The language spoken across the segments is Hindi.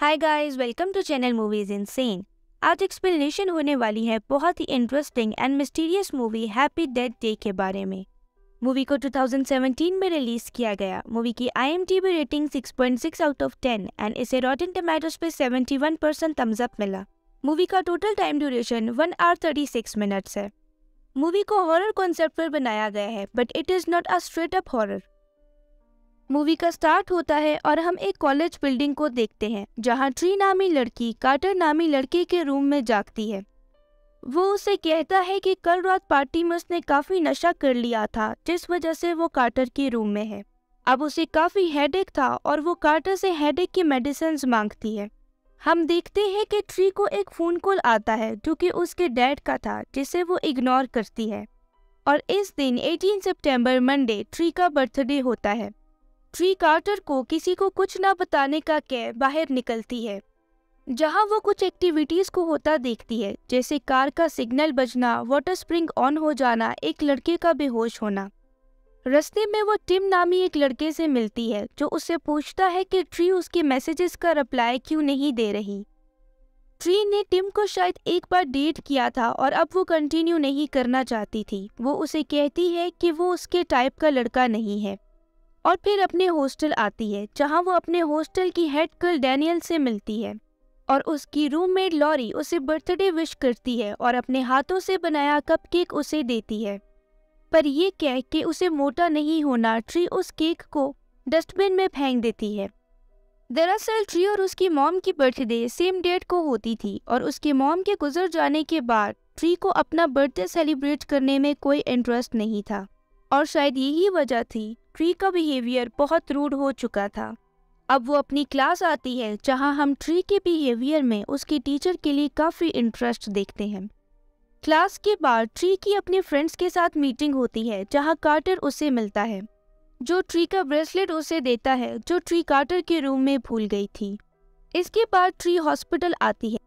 hi guys welcome to channel movies in सेन आज एक्सप्लेनेशन होने वाली है बहुत ही interesting and mysterious movie happy death day के बारे में मूवी को 2017 में रिलीज किया गया मूवी की IMDb rating 6.6 out of 10 and इसे रॉटन टमाटोज पे 71 परसेंट थम्स अप मिला मूवी का total time duration one hour thirty minutes है मूवी को हॉरर कॉन्सेप्ट पर बनाया गया है but it is not a straight up horror movie का स्टार्ट होता है और हम एक कॉलेज बिल्डिंग को देखते हैं जहाँ ट्री नामी लड़की कार्टर नामी लड़के के रूम में जागती है वो उसे कहता है कि कल रात पार्टी में उसने काफ़ी नशा कर लिया था जिस वजह से वो कार्टर के रूम में है अब उसे काफ़ी हेडेक था और वो कार्टर से हेडेक की मेडिसिन मांगती है हम देखते हैं कि ट्री को एक फ़ोन कॉल आता है जो कि उसके डैड का था जिसे वो इग्नोर करती है और इस दिन 18 सितंबर मंडे ट्री का बर्थडे होता है ट्री कार्टर को किसी को कुछ ना बताने का कह बाहर निकलती है जहां वो कुछ एक्टिविटीज़ को होता देखती है जैसे कार का सिग्नल बजना वाटर स्प्रिंग ऑन हो जाना एक लड़के का बेहोश होना रस्ते में वो टिम नामी एक लड़के से मिलती है जो उससे पूछता है कि ट्री उसके मैसेजेस का रिप्लाई क्यों नहीं दे रही ट्री ने टिम को शायद एक बार डेट किया था और अब वो कंटिन्यू नहीं करना चाहती थी वो उसे कहती है कि वो उसके टाइप का लड़का नहीं है और फिर अपने हॉस्टल आती है जहां वो अपने हॉस्टल की हेड गर्ल डैनियल से मिलती है और उसकी रूममेट लॉरी उसे बर्थडे विश करती है और अपने हाथों से बनाया कपकेक उसे देती है पर यह कह के उसे मोटा नहीं होना ट्री उस केक को डस्टबिन में फेंक देती है दरअसल ट्री और उसकी मॉम की बर्थडे सेम डेट को होती थी और उसके मॉम के गुजर जाने के बाद ट्री को अपना बर्थडे सेलिब्रेट करने में कोई इंटरेस्ट नहीं था और शायद यही वजह थी ट्री का बिहेवियर बहुत रूड हो चुका था अब वो अपनी क्लास आती है जहाँ हम ट्री के बिहेवियर में उसके टीचर के लिए काफ़ी इंटरेस्ट देखते हैं क्लास के बाद ट्री की अपने फ्रेंड्स के साथ मीटिंग होती है जहाँ कार्टर उसे मिलता है जो ट्री का ब्रेसलेट उसे देता है जो ट्री कार्टर के रूम में भूल गई थी इसके बाद ट्री हॉस्पिटल आती है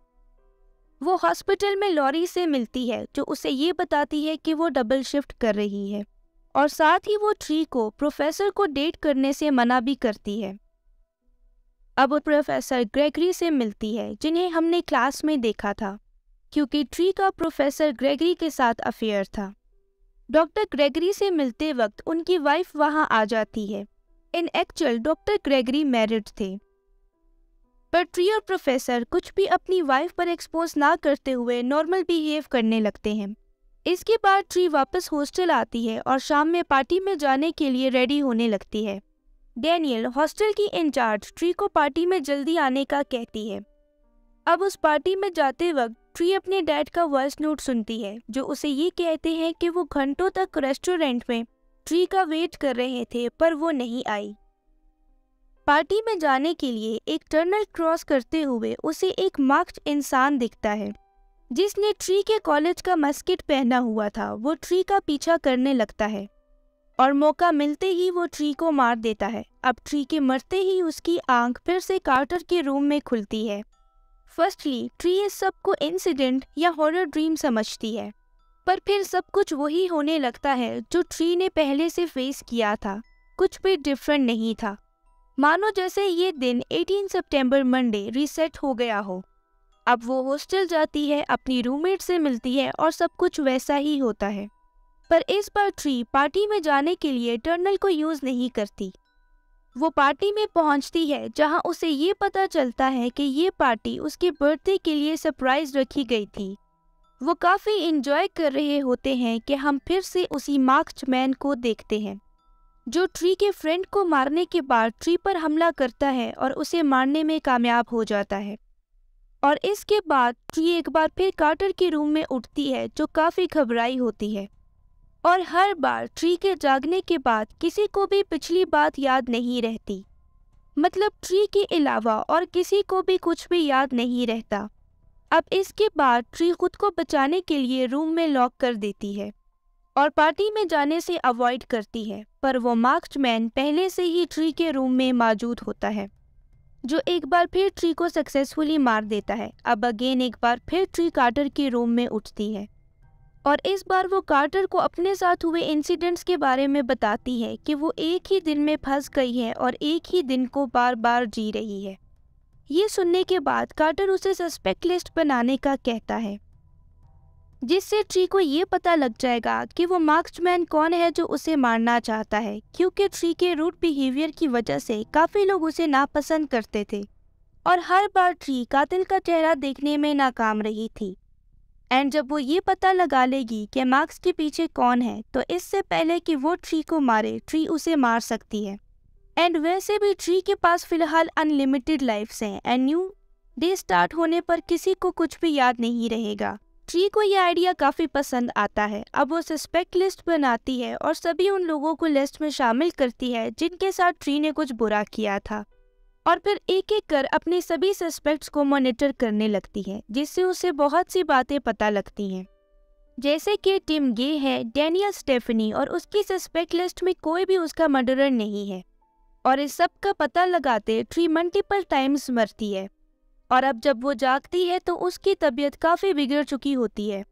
वो हॉस्पिटल में लॉरी से मिलती है जो उसे ये बताती है कि वो डबल शिफ्ट कर रही है और साथ ही वो ट्री को प्रोफेसर को डेट करने से मना भी करती है अब प्रोफेसर ग्रेगरी से मिलती है जिन्हें हमने क्लास में देखा था क्योंकि ट्री का प्रोफेसर ग्रेगरी के साथ अफेयर था डॉक्टर ग्रेगरी से मिलते वक्त उनकी वाइफ वहाँ आ जाती है in actual doctor Gregory married थे पर ट्री और प्रोफेसर कुछ भी अपनी वाइफ पर एक्सपोज ना करते हुए नॉर्मल बिहेव करने लगते हैं इसके बाद ट्री वापस हॉस्टल आती है और शाम में पार्टी में जाने के लिए रेडी होने लगती है डैनियल हॉस्टल की इंचार्ज ट्री को पार्टी में जल्दी आने का कहती है अब उस पार्टी में जाते वक्त ट्री अपने डैड का वॉइस नोट सुनती है जो उसे ये कहते हैं कि वो घंटों तक रेस्टोरेंट में ट्री का वेट कर रहे थे पर वो नहीं आई पार्टी में जाने के लिए एक टर्नल क्रॉस करते हुए उसे एक मार्क्ड इंसान दिखता है जिसने ट्री के कॉलेज का मस्किट पहना हुआ था वो ट्री का पीछा करने लगता है और मौका मिलते ही वो ट्री को मार देता है अब ट्री के मरते ही उसकी आंख फिर से कार्टर के रूम में खुलती है फर्स्टली ट्री इस सब को इंसिडेंट या हॉरर ड्रीम समझती है पर फिर सब कुछ वही होने लगता है जो ट्री ने पहले से फेस किया था कुछ भी डिफरेंट नहीं था मानो जैसे ये दिन 18 सितंबर मंडे रीसेट हो गया हो अब वो हॉस्टल जाती है अपनी रूममेट से मिलती है और सब कुछ वैसा ही होता है पर इस बार थ्री पार्टी में जाने के लिए टर्नल को यूज़ नहीं करती वो पार्टी में पहुंचती है जहां उसे ये पता चलता है कि ये पार्टी उसके बर्थडे के लिए सरप्राइज रखी गई थी वो काफ़ी इन्जॉय कर रहे होते हैं कि हम फिर से उसी मार्क्समैन को देखते हैं जो ट्री के फ्रेंड को मारने के बाद ट्री पर हमला करता है और उसे मारने में कामयाब हो जाता है और इसके बाद ट्री एक बार फिर कार्टर के रूम में उठती है जो काफ़ी घबराई होती है और हर बार ट्री के जागने के बाद किसी को भी पिछली बात याद नहीं रहती मतलब ट्री के अलावा और किसी को भी कुछ भी याद नहीं रहता अब इसके बाद ट्री खुद को बचाने के लिए रूम में लॉक कर देती है और पार्टी में जाने से अवॉइड करती है पर वो मार्क्समैन पहले से ही ट्री के रूम में मौजूद होता है जो एक बार फिर ट्री को सक्सेसफुली मार देता है अब अगेन एक बार फिर ट्री कार्टर के रूम में उठती है और इस बार वो कार्टर को अपने साथ हुए इंसिडेंट्स के बारे में बताती है कि वो एक ही दिन में फंस गई है और एक ही दिन को बार बार जी रही है ये सुनने के बाद कार्टर उसे सस्पेक्ट लिस्ट बनाने का कहता है जिससे ट्री को ये पता लग जाएगा कि वो मार्क्समैन कौन है जो उसे मारना चाहता है क्योंकि ट्री के रूट बिहेवियर की वजह से काफ़ी लोग उसे नापसंद करते थे और हर बार ट्री कातिल का चेहरा देखने में नाकाम रही थी एंड जब वो ये पता लगा लेगी कि मार्क्स के पीछे कौन है तो इससे पहले कि वो ट्री को मारे ट्री उसे मार सकती है एंड वैसे भी ट्री के पास फिलहाल अनलिमिटेड लाइफ्स हैं एंड न्यू डे स्टार्ट होने पर किसी को कुछ भी याद नहीं रहेगा ट्री को यह आइडिया काफ़ी पसंद आता है अब वो सस्पेक्ट लिस्ट बनाती है और सभी उन लोगों को लिस्ट में शामिल करती है जिनके साथ ट्री ने कुछ बुरा किया था और फिर एक एक कर अपने सभी सस्पेक्ट्स को मॉनिटर करने लगती है जिससे उसे बहुत सी बातें पता लगती हैं जैसे कि टिम गे है डैनियल स्टेफनी और उसकी सस्पेक्ट लिस्ट में कोई भी उसका मर्डरर नहीं है और इस सब का पता लगाते ट्री मल्टीपल टाइम्स मरती है और अब जब वो जागती है तो उसकी तबीयत काफ़ी बिगड़ चुकी होती है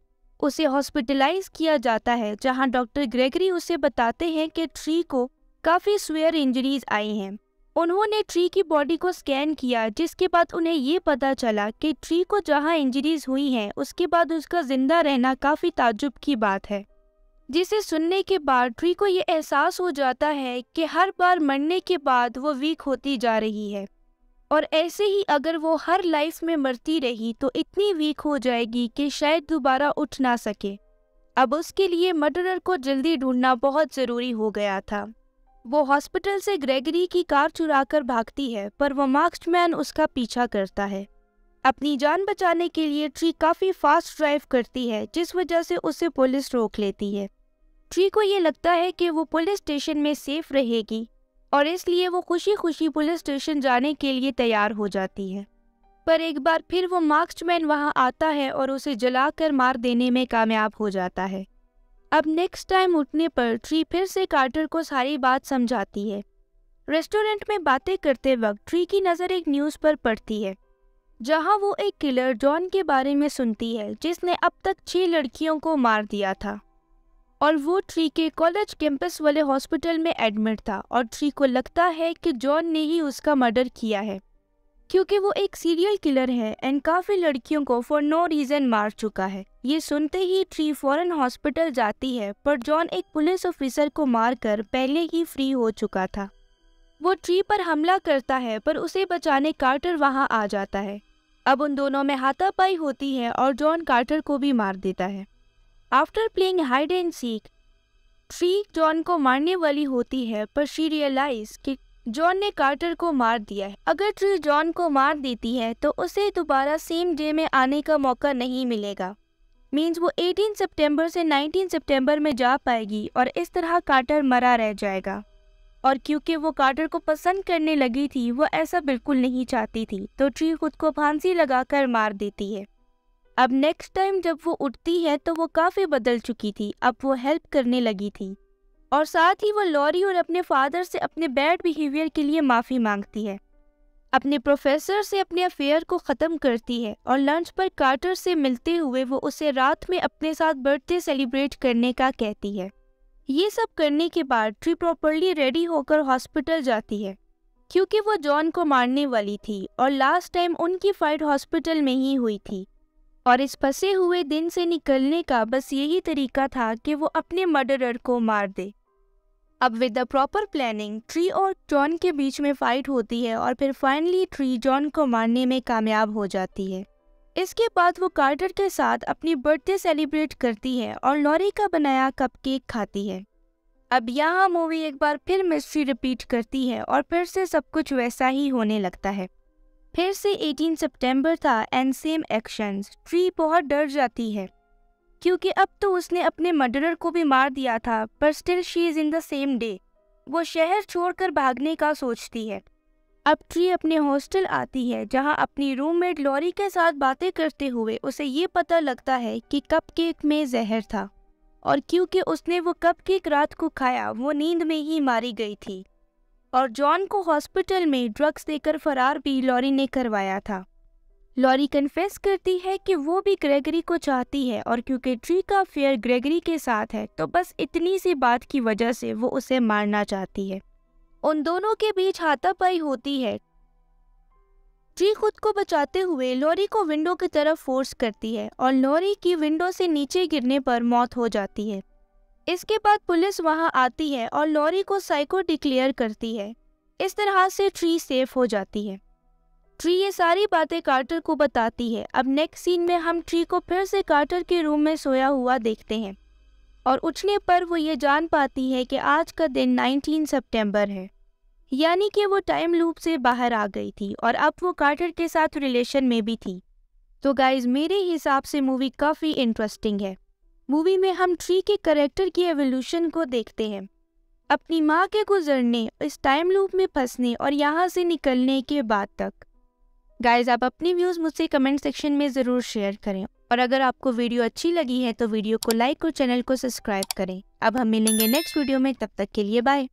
उसे हॉस्पिटलाइज किया जाता है जहां डॉक्टर ग्रेगरी उसे बताते हैं कि ट्री को काफ़ी स्वेयर इंजरीज आई हैं उन्होंने ट्री की बॉडी को स्कैन किया जिसके बाद उन्हें ये पता चला कि ट्री को जहां इंजरीज हुई हैं उसके बाद उसका ज़िंदा रहना काफ़ी ताजुब की बात है जिसे सुनने के बाद ट्री को ये एहसास हो जाता है कि हर बार मरने के बाद वो वीक होती जा रही है और ऐसे ही अगर वो हर लाइफ में मरती रही तो इतनी वीक हो जाएगी कि शायद दोबारा उठ ना सके अब उसके लिए मर्डरर को जल्दी ढूंढना बहुत ज़रूरी हो गया था वो हॉस्पिटल से ग्रेगरी की कार चुराकर भागती है पर वो मार्क्समैन उसका पीछा करता है अपनी जान बचाने के लिए ट्री काफ़ी फास्ट ड्राइव करती है जिस वजह से उसे पुलिस रोक लेती है ट्री को ये लगता है कि वो पुलिस स्टेशन में सेफ रहेगी और इसलिए वो खुशी खुशी पुलिस स्टेशन जाने के लिए तैयार हो जाती है पर एक बार फिर वो मार्क्समैन वहाँ आता है और उसे जलाकर मार देने में कामयाब हो जाता है अब नेक्स्ट टाइम उठने पर ट्री फिर से कार्टर को सारी बात समझाती है रेस्टोरेंट में बातें करते वक्त ट्री की नज़र एक न्यूज़ पर पड़ती है जहां वो एक किलर जॉन के बारे में सुनती है जिसने अब तक छह लड़कियों को मार दिया था और वो थ्री के कॉलेज कैंपस वाले हॉस्पिटल में एडमिट था और थ्री को लगता है कि जॉन ने ही उसका मर्डर किया है क्योंकि वो एक सीरियल किलर है एंड काफ़ी लड़कियों को फॉर नो रीज़न मार चुका है ये सुनते ही थ्री फॉरन हॉस्पिटल जाती है पर जॉन एक पुलिस ऑफिसर को मारकर पहले ही फ्री हो चुका था वो ट्री पर हमला करता है पर उसे बचाने कार्टर वहाँ आ जाता है अब उन दोनों में हाथापाई होती है और जॉन कार्टर को भी मार देता है after playing hide and seek Tree John को मारने वाली होती है पर शी रियलाइज कि जॉन ने कार्टर को मार दिया है अगर ट्री जॉन को मार देती है तो उसे दोबारा सेम डे में आने का मौका नहीं मिलेगा मीन्स वो 18 सितंबर से 19 सितंबर में जा पाएगी और इस तरह कार्टर मरा रह जाएगा और क्योंकि वो कार्टर को पसंद करने लगी थी वो ऐसा बिल्कुल नहीं चाहती थी तो ट्री खुद को फांसी लगाकर मार देती है अब नेक्स्ट टाइम जब वो उठती है तो वो काफ़ी बदल चुकी थी अब वो हेल्प करने लगी थी और साथ ही वो लॉरी और अपने फादर से अपने बैड बिहेवियर के लिए माफ़ी मांगती है अपने प्रोफेसर से अपने अफेयर को ख़त्म करती है और लंच पर कार्टर से मिलते हुए वो उसे रात में अपने साथ बर्थडे सेलिब्रेट करने का कहती है ये सब करने के बाद ट्री प्रॉपरली रेडी होकर हॉस्पिटल जाती है क्योंकि वो जॉन को मारने वाली थी और लास्ट टाइम उनकी फ़ाइट हॉस्पिटल में ही हुई थी और इस फंसे हुए दिन से निकलने का बस यही तरीका था कि वो अपने मर्डरर को मार दे अब with the proper planning Tree और जॉन के बीच में फाइट होती है और फिर फाइनली ट्री जॉन को मारने में कामयाब हो जाती है इसके बाद वो कार्टर के साथ अपनी बर्थडे सेलिब्रेट करती है और लॉरी का बनाया कपकेक खाती है अब यहाँ मूवी एक बार फिर मिस्ट्री रिपीट करती है और फिर से सब कुछ वैसा ही होने लगता है फिर से 18 सितंबर था एंड सेम एक्शंस ट्री बहुत डर जाती है क्योंकि अब तो उसने अपने मर्डरर को भी मार दिया था पर still she is in the same day वो शहर छोड़कर भागने का सोचती है अब ट्री अपने हॉस्टल आती है जहां अपनी रूममेट लॉरी के साथ बातें करते हुए उसे ये पता लगता है कि कपकेक में जहर था और क्योंकि उसने वो कपकेक रात को खाया वो नींद में ही मारी गई थी और जॉन को हॉस्पिटल में ड्रग्स देकर फरार भी लॉरी ने करवाया था लॉरी कन्फेस करती है कि वो भी ग्रेगरी को चाहती है और क्योंकि ट्री का फेयर ग्रेगरी के साथ है तो बस इतनी सी बात की वजह से वो उसे मारना चाहती है उन दोनों के बीच हाथापाई होती है ट्री खुद को बचाते हुए लॉरी को विंडो की तरफ फोर्स करती है और लॉरी की विंडो से नीचे गिरने पर मौत हो जाती है इसके बाद पुलिस वहां आती है और लॉरी को साइको डिक्लेयर करती है इस तरह से ट्री सेफ हो जाती है ट्री ये सारी बातें कार्टर को बताती है अब नेक्स्ट सीन में हम ट्री को फिर से कार्टर के रूम में सोया हुआ देखते हैं और उठने पर वो ये जान पाती है कि आज का दिन 19 सितंबर है यानी कि वो टाइम लूप से बाहर आ गई थी और अब वो कार्टर के साथ रिलेशन में भी थी तो गाइज मेरे हिसाब से मूवी काफ़ी इंटरेस्टिंग है मूवी में हम ट्री के करेक्टर की एवोल्यूशन को देखते हैं अपनी माँ के गुजरने इस टाइम लूप में फंसने और यहाँ से निकलने के बाद तक गाइज आप अपनी व्यूज़ मुझसे कमेंट सेक्शन में ज़रूर शेयर करें और अगर आपको वीडियो अच्छी लगी है तो वीडियो को लाइक और चैनल को सब्सक्राइब करें अब हम मिलेंगे नेक्स्ट वीडियो में तब तक के लिए बाय